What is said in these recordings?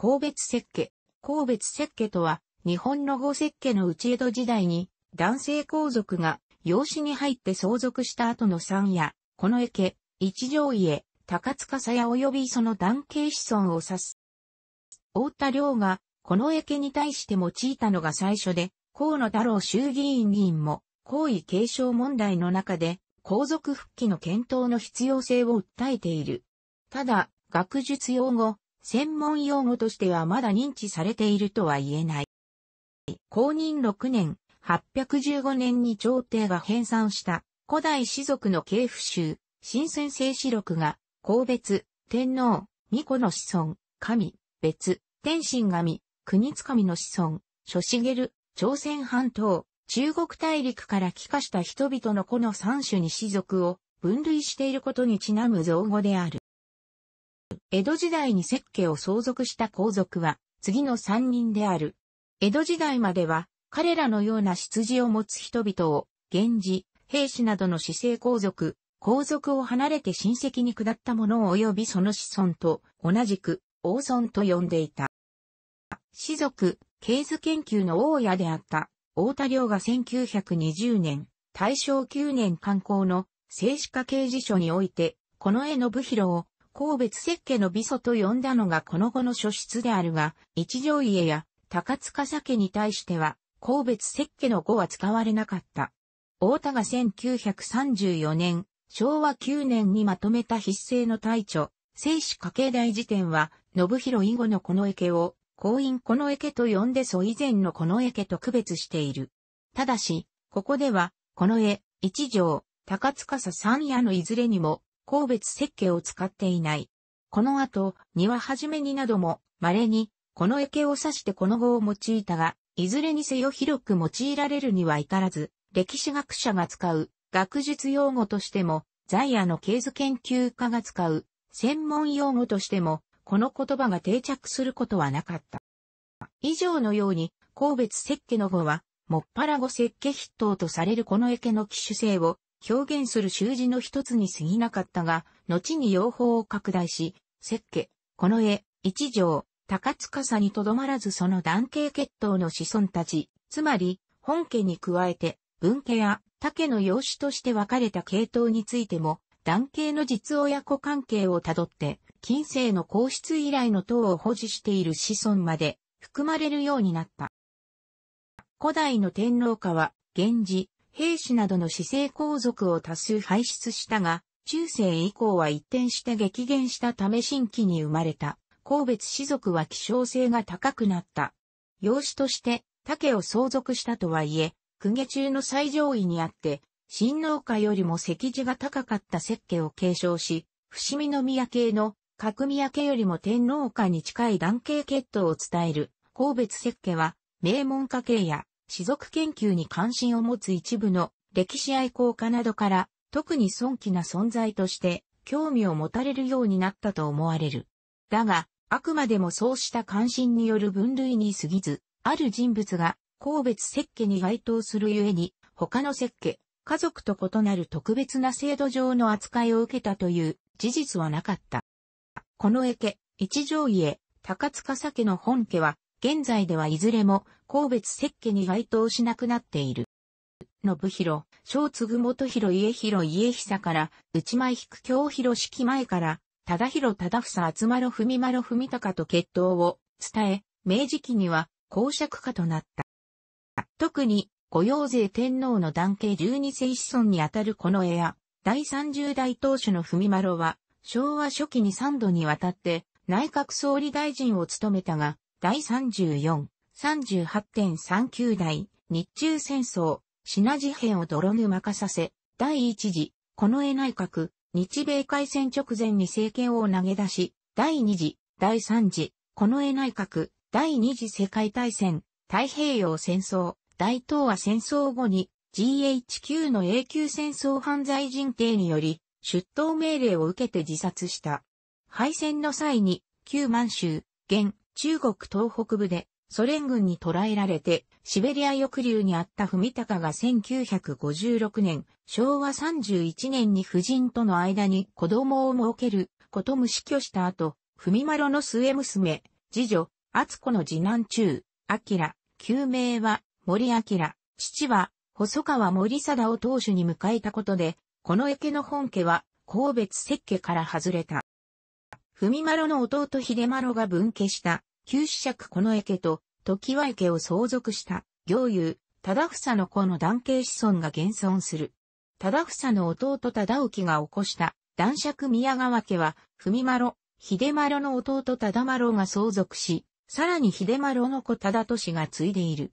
神別設計。神別設計とは、日本の語設計の内江戸時代に、男性皇族が、養子に入って相続した後の山や、この池、一条家、高塚さや及びその男系子孫を指す。大田良が、この池に対して用いたのが最初で、河野太郎衆議院議員も、皇位継承問題の中で、皇族復帰の検討の必要性を訴えている。ただ、学術用語、専門用語としてはまだ認知されているとは言えない。公認6年、815年に朝廷が編纂した古代士族の系譜集、新鮮聖史録が、公別、天皇、巫女の子孫、神、別、天神神、国津神の子孫、諸茂、朝鮮半島、中国大陸から帰化した人々のこの三種に士族を分類していることにちなむ造語である。江戸時代に石家を相続した皇族は、次の三人である。江戸時代までは、彼らのような出自を持つ人々を、源氏、兵士などの市政皇族、皇族を離れて親戚に下った者を及びその子孫と同じく王孫と呼んでいた。士族、経図研究の大家であった大田良が1920年、大正9年刊行の静止家刑事書において、この絵の部広を神別設家の美祖と呼んだのがこの後の書室であるが、一条家や高塚酒に対しては、神別設家の語は使われなかった。大田が1934年、昭和9年にまとめた筆生の大著、生死家系大辞典は、信広以後のこの池を、公院この池と呼んで祖以前のこの池と区別している。ただし、ここでは、この絵、一条、高塚さ三夜のいずれにも、個別設計を使っていない。この後、庭始めになども、稀に、この池を指してこの語を用いたが、いずれにせよ広く用いられるには至らず、歴史学者が使う、学術用語としても、在野の経図研究家が使う、専門用語としても、この言葉が定着することはなかった。以上のように、神別設計の語は、もっぱら語設計筆頭とされるこの池の機種性を表現する習字の一つに過ぎなかったが、後に用法を拡大し、設計、この絵、一条、高司にとどまらずその男系血統の子孫たち、つまり、本家に加えて、文家や他家の養子として分かれた系統についても、男系の実親子関係をたどって、近世の皇室以来の党を保持している子孫まで含まれるようになった。古代の天皇家は、源氏、兵士などの姿勢皇族を多数輩出したが、中世以降は一転して激減したため新規に生まれた、神別士族は希少性が高くなった。養子として、竹を相続したとはいえ、公家中の最上位にあって、新農家よりも石地が高かった設計を継承し、伏見宮系の角宮家よりも天皇家に近い男系血統を伝える、神別設計は、名門家系や士族研究に関心を持つ一部の歴史愛好家などから、特に尊貴な存在として興味を持たれるようになったと思われる。だが、あくまでもそうした関心による分類に過ぎず、ある人物が、神別設計に該当するゆえに、他の設計、家族と異なる特別な制度上の扱いを受けたという事実はなかった。この絵家、一条家、高塚酒の本家は、現在ではいずれも、神別設家に該当しなくなっている。信広、小継元広家広家久から、内前引く京広式前から、忠広忠房厚丸文丸文隆と決闘を伝え、明治期には公爵家となった。特に、御用税天皇の男系十二世子孫にあたるこの絵や、第三十代当主の文丸は、昭和初期に三度にわたって内閣総理大臣を務めたが、第34、38.39代、日中戦争、品事変を泥沼化させ、第一次、近衛内閣、日米開戦直前に政権を投げ出し、第二次、第三次、近衛内閣、第二次世界大戦、太平洋戦争、大東亜戦争後に GHQ の永久戦争犯罪人定により出頭命令を受けて自殺した。敗戦の際に旧満州、現中国東北部でソ連軍に捕らえられてシベリア抑留にあった文隆が1956年、昭和31年に夫人との間に子供を設けることも死去した後、文丸の末娘、次女、厚子の次男中、明、旧名は森明、父は細川森貞を当主に迎えたことで、この池の本家は神戸設家から外れた。文丸の弟秀丸が分家した旧子爵この池と時は池を相続した行友、忠房の子の男系子孫が現存する。忠房の弟忠興が起こした男爵宮川家は、文丸、秀丸の弟忠丸が相続し、さらに秀丸の子忠俊が継いでいる。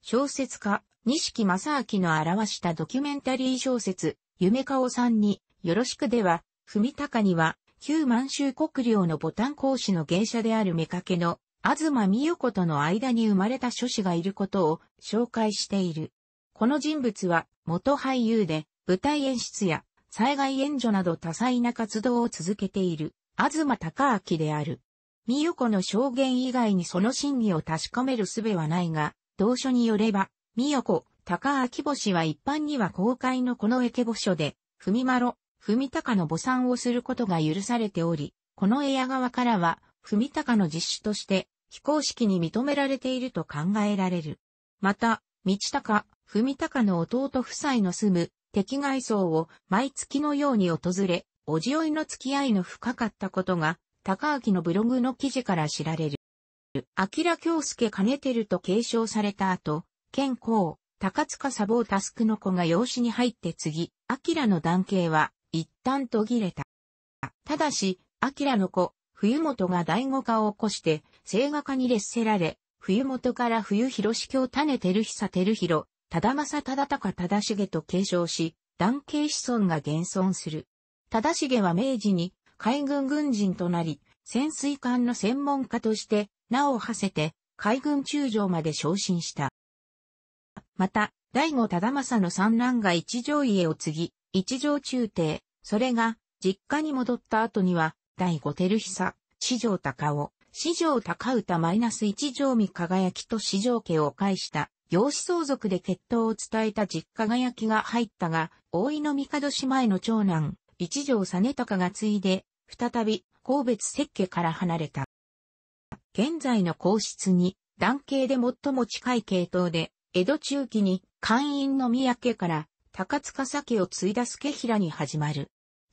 小説家、西木正明の表したドキュメンタリー小説、夢顔さんに、よろしくでは、文高には、旧満州国領のボタン公使の芸者である妾の、東美代子との間に生まれた諸子がいることを紹介している。この人物は元俳優で舞台演出や災害援助など多彩な活動を続けている東隆明である。美代子の証言以外にその真偽を確かめる術はないが、同書によれば、美代子、高明星は一般には公開のこのエケボ書で、文丸、文隆の母産をすることが許されており、このエア側からは、文隆の実施として、非公式に認められていると考えられる。また、道隆、文隆の弟夫妻の住む、敵外層を毎月のように訪れ、おじおいの付き合いの深かったことが、高明のブログの記事から知られる。明京介兼てると継承された後、健康、高塚砂防タスクの子が養子に入って次、明の男系は、一旦途切れた。ただし、アの子、冬本が第五化を起こして、聖画家に劣せられ、冬本から冬広司教種照久照広、忠正忠高忠重と継承し、男系子孫が現存する。忠重は明治に海軍軍人となり、潜水艦の専門家として名を馳せて海軍中将まで昇進した。また、第五忠政の三男が一条家を継ぎ、一条中帝、それが、実家に戻った後には、第五照久、四条高尾、四条高歌マイナス一条見輝きと四条家を介した、養子相続で血統を伝えた実家が焼きが入ったが、大井の帝姉妹の長男、一条実高が継いで、再び、神別設家から離れた。現在の皇室に、男系で最も近い系統で、江戸中期に、官員の三宅から、高塚酒を継いだ助平に始まる。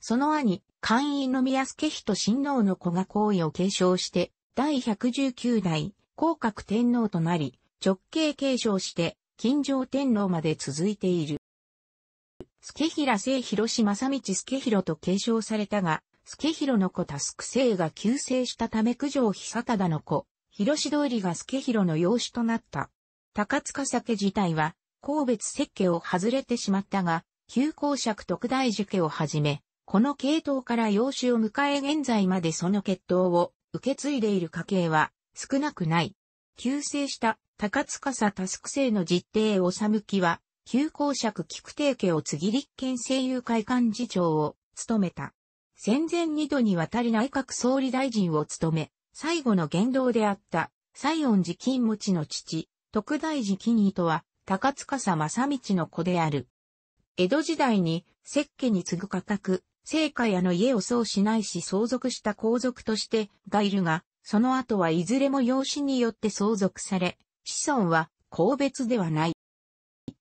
その兄、官の宮助人親王の子が皇位を継承して、第119代、広角天皇となり、直系継承して、近城天皇まで続いている。助平聖広島正道助広と継承されたが、助広の子タスク聖が急成したため九条久忠の子、広通りが助広の養子となった。高塚酒自体は、神別設家を外れてしまったが、旧公爵特大受家をはじめ、この系統から養子を迎え現在までその血統を受け継いでいる家系は少なくない。旧姓した高塚さタスク姓の実定おさむきは、旧公爵菊亭家を継ぎ立憲政友会幹事長を務めた。戦前二度にわたり内閣総理大臣を務め、最後の言動であった西園寺金持の父、徳大寺金井とは、高塚さ正道の子である。江戸時代に、石家に次ぐ家格、聖火屋の家をそうしないし相続した皇族としてがいるが、その後はいずれも養子によって相続され、子孫は公別ではない。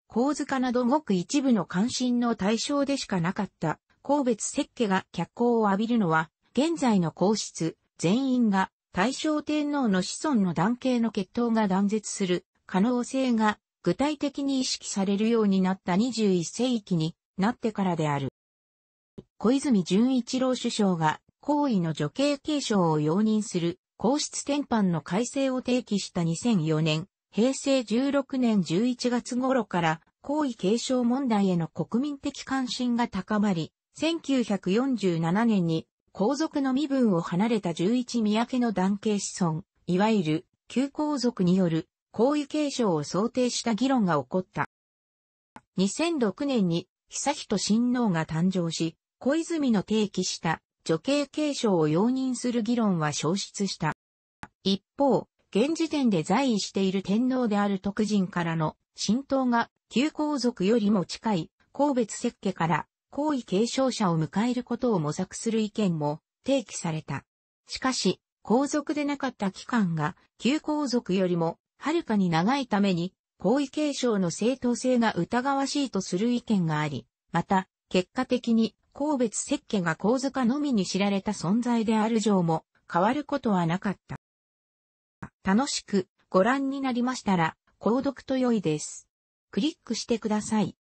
皇塚などごく一部の関心の対象でしかなかった、皇別設家が脚光を浴びるのは、現在の皇室、全員が大正天皇の子孫の男系の血統が断絶する可能性が具体的に意識されるようになった21世紀になってからである。小泉純一郎首相が皇位の女系継承を容認する皇室転範の改正を提起した2004年、平成16年11月頃から皇位継承問題への国民的関心が高まり、1947年に皇族の身分を離れた11三宅の男系子孫、いわゆる旧皇族による皇位継承を想定した議論が起こった。2006年に、久人親王が誕生し、小泉の提起した女系継承を容認する議論は消失した。一方、現時点で在位している天皇である徳人からの浸透が旧皇族よりも近い皇別設家から皇位継承者を迎えることを模索する意見も提起された。しかし、皇族でなかった期間が旧皇族よりもはるかに長いために皇位継承の正当性が疑わしいとする意見があり、また結果的に神別設家が神塚のみに知られた存在である情も変わることはなかった。楽しくご覧になりましたら、購読と良いです。クリックしてください。